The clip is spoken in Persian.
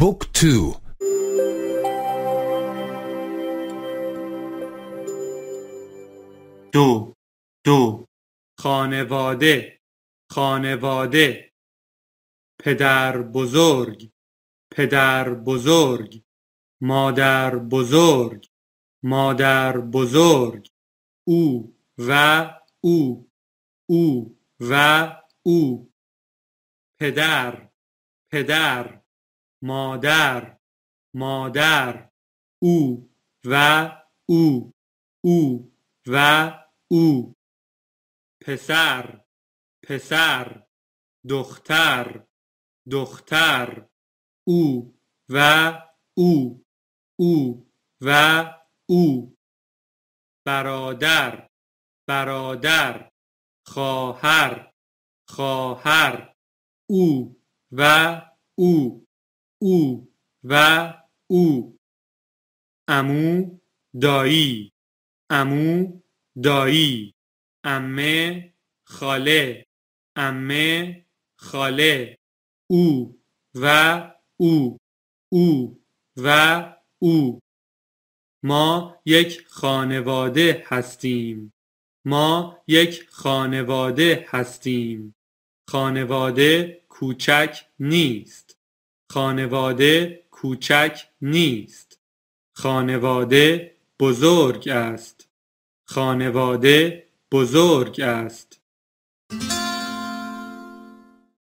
بوك تو دو دو خانواده خانواده پدر بزرگ پدر بزرگ مادر بزرگ مادر بزرگ او و او او و او پدر پدر مادر مادر او و او او و او پسر پسر دختر دختر او و او او و او برادر برادر خواهر خواهر او و او او و او امو دایی امو دایی امه خاله امه خاله او و او او و او ما یک خانواده هستیم ما یک خانواده هستیم خانواده کوچک نیست خانواده کوچک نیست. خانواده بزرگ است. خانواده بزرگ است.